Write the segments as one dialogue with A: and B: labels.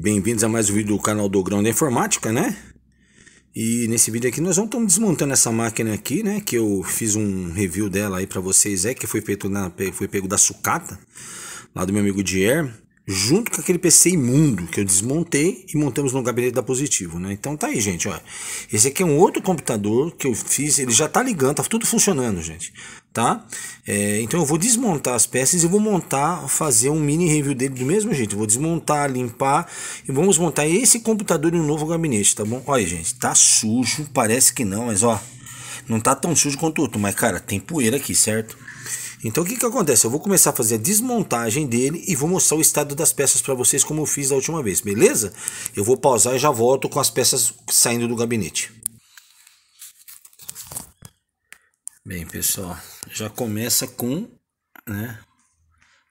A: Bem-vindos a mais um vídeo do canal do Grão da Informática, né? E nesse vídeo aqui nós vamos desmontando essa máquina aqui, né? Que eu fiz um review dela aí pra vocês, é que foi, feito na, foi pego da sucata, lá do meu amigo Dier, junto com aquele PC imundo que eu desmontei e montamos no gabinete da Positivo, né? Então tá aí, gente, ó. Esse aqui é um outro computador que eu fiz, ele já tá ligando, tá tudo funcionando, gente tá? É, então eu vou desmontar as peças e vou montar, fazer um mini review dele do mesmo jeito. vou desmontar, limpar e vamos montar esse computador em um novo gabinete, tá bom? Olha, gente, tá sujo, parece que não, mas ó, não tá tão sujo quanto o outro, mas cara, tem poeira aqui, certo? Então o que que acontece? Eu vou começar a fazer a desmontagem dele e vou mostrar o estado das peças para vocês como eu fiz da última vez, beleza? Eu vou pausar e já volto com as peças saindo do gabinete. Bem, pessoal, já começa com né,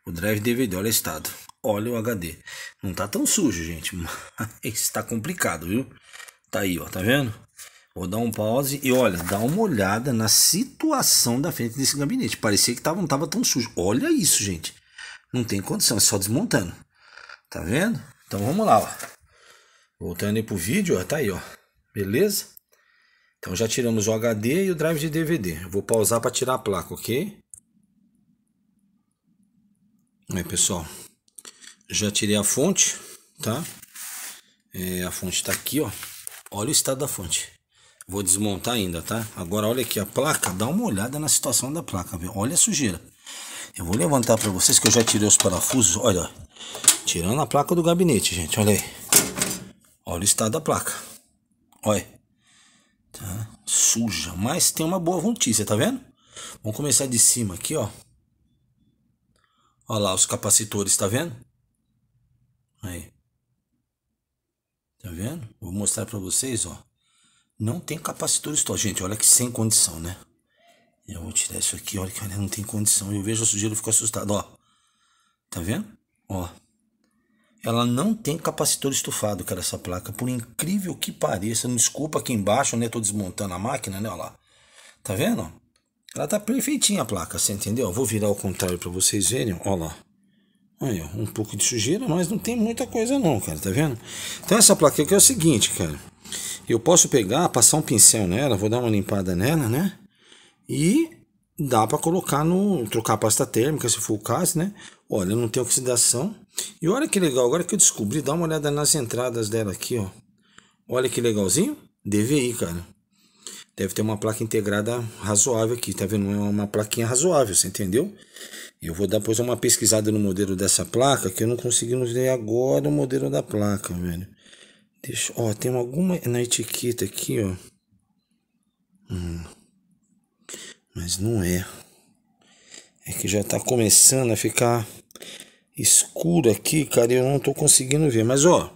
A: o drive DVD, olha o estado. Olha o HD. Não tá tão sujo, gente, mas tá complicado, viu? Tá aí, ó, tá vendo? Vou dar um pause e olha, dá uma olhada na situação da frente desse gabinete. Parecia que tava, não tava tão sujo. Olha isso, gente. Não tem condição, é só desmontando. Tá vendo? Então vamos lá, ó. Voltando aí pro vídeo, ó, tá aí, ó. Beleza? Então já tiramos o HD e o drive de DVD. Vou pausar para tirar a placa, ok? Aí, pessoal, já tirei a fonte, tá? É, a fonte está aqui, ó. Olha o estado da fonte. Vou desmontar ainda, tá? Agora olha aqui a placa, dá uma olhada na situação da placa, viu? Olha a sujeira. Eu vou levantar para vocês que eu já tirei os parafusos, olha, tirando a placa do gabinete, gente, olha aí. Olha o estado da placa. Olha. Tá? Suja, mas tem uma boa notícia, tá vendo? Vamos começar de cima aqui, ó. Olha lá os capacitores, tá vendo? Aí. Tá vendo? Vou mostrar para vocês, ó. Não tem capacitor estou gente. Olha que sem condição, né? Eu vou tirar isso aqui, olha que não tem condição. Eu vejo a sujeira, eu fico assustado, ó. Tá vendo? Ó ela não tem capacitor estufado, cara, essa placa. Por incrível que pareça, desculpa aqui embaixo, né? Tô desmontando a máquina, né? Olha lá. Tá vendo? Ela tá perfeitinha a placa, você entendeu? Vou virar ao contrário para vocês verem, olha lá. Aí, ó, um pouco de sujeira, mas não tem muita coisa não, cara, tá vendo? Então essa placa aqui é o seguinte, cara. Eu posso pegar, passar um pincel nela, vou dar uma limpada nela, né? E dá para colocar no trocar a pasta térmica se for o caso né olha não tem oxidação e olha que legal agora que eu descobri dá uma olhada nas entradas dela aqui ó olha que legalzinho DVI cara deve ter uma placa integrada razoável aqui tá vendo é uma plaquinha razoável você entendeu eu vou dar depois uma pesquisada no modelo dessa placa que eu não nos ver agora o modelo da placa velho deixa ó tem alguma na etiqueta aqui ó hum mas não é. É que já tá começando a ficar escuro aqui, cara, e eu não tô conseguindo ver. Mas ó,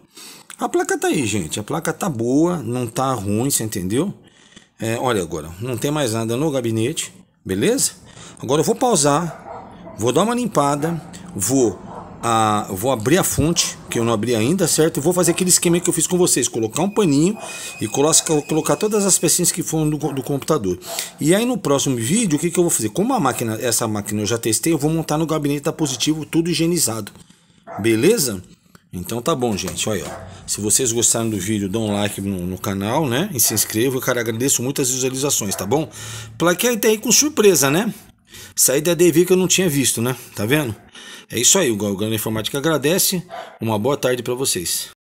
A: a placa tá aí, gente. A placa tá boa, não tá ruim, você entendeu? É, olha agora, não tem mais nada no gabinete, beleza? Agora eu vou pausar, vou dar uma limpada, vou a, vou abrir a fonte, que eu não abri ainda, certo? E vou fazer aquele esquema que eu fiz com vocês, colocar um paninho e colocar, colocar todas as pecinhas que foram do, do, computador. E aí no próximo vídeo, o que, que eu vou fazer? Como a máquina, essa máquina eu já testei, eu vou montar no gabinete da Positivo, tudo higienizado. Beleza? Então tá bom, gente. Olha, ó. se vocês gostaram do vídeo, dão um like no, no, canal, né? E se inscrevam. Cara, agradeço muito as visualizações, tá bom? Plaquei até tá aí com surpresa, né? Saí da DV que eu não tinha visto, né? Tá vendo? É isso aí, o Galgano Informática agradece. Uma boa tarde para vocês.